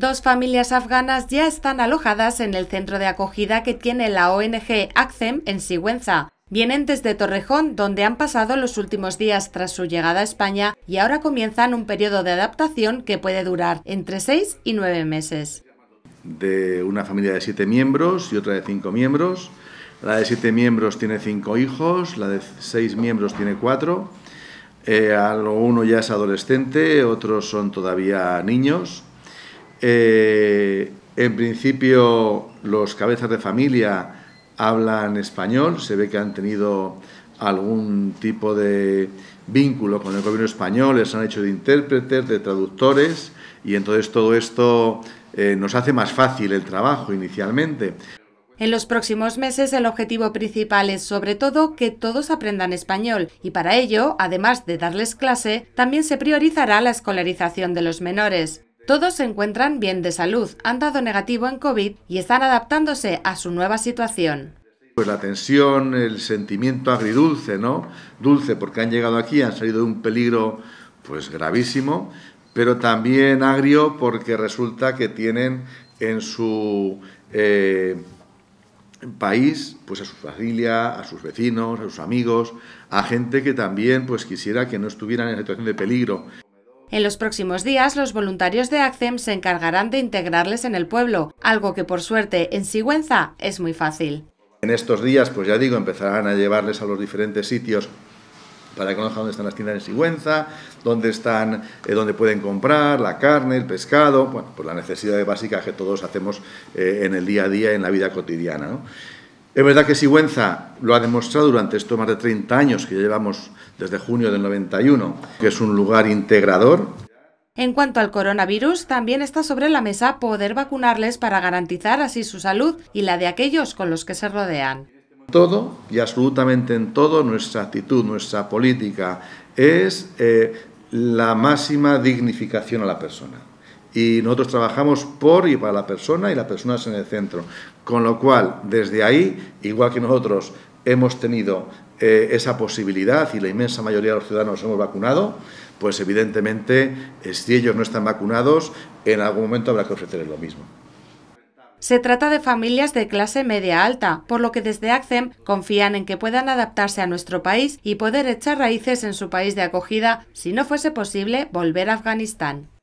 Dos familias afganas ya están alojadas en el centro de acogida que tiene la ONG ACCEM en Sigüenza. Vienen desde Torrejón, donde han pasado los últimos días tras su llegada a España y ahora comienzan un periodo de adaptación que puede durar entre seis y nueve meses. De una familia de siete miembros y otra de cinco miembros. La de siete miembros tiene cinco hijos, la de seis miembros tiene cuatro. Eh, uno ya es adolescente, otros son todavía niños eh, en principio, los cabezas de familia hablan español, se ve que han tenido algún tipo de vínculo con el gobierno español, les han hecho de intérpretes, de traductores, y entonces todo esto eh, nos hace más fácil el trabajo inicialmente. En los próximos meses el objetivo principal es sobre todo que todos aprendan español y para ello, además de darles clase, también se priorizará la escolarización de los menores. Todos se encuentran bien de salud, han dado negativo en COVID y están adaptándose a su nueva situación. Pues la tensión, el sentimiento agridulce, ¿no? Dulce porque han llegado aquí, han salido de un peligro pues gravísimo, pero también agrio porque resulta que tienen en su eh, país, pues a su familia, a sus vecinos, a sus amigos, a gente que también pues quisiera que no estuvieran en situación de peligro. En los próximos días, los voluntarios de ACCEM se encargarán de integrarles en el pueblo, algo que por suerte en Sigüenza es muy fácil. En estos días, pues ya digo, empezarán a llevarles a los diferentes sitios para que conozcan dónde están las tiendas en Sigüenza, dónde están, eh, dónde pueden comprar la carne, el pescado, bueno, pues la necesidad básica que todos hacemos eh, en el día a día, en la vida cotidiana. Es verdad que Sigüenza lo ha demostrado durante estos más de 30 años que llevamos desde junio del 91, que es un lugar integrador. En cuanto al coronavirus, también está sobre la mesa poder vacunarles para garantizar así su salud y la de aquellos con los que se rodean. Todo y absolutamente en todo nuestra actitud, nuestra política es eh, la máxima dignificación a la persona y nosotros trabajamos por y para la persona y la persona es en el centro. Con lo cual, desde ahí, igual que nosotros hemos tenido eh, esa posibilidad y la inmensa mayoría de los ciudadanos hemos vacunado, pues evidentemente eh, si ellos no están vacunados, en algún momento habrá que ofrecerles lo mismo. Se trata de familias de clase media alta, por lo que desde ACCEM confían en que puedan adaptarse a nuestro país y poder echar raíces en su país de acogida, si no fuese posible volver a Afganistán.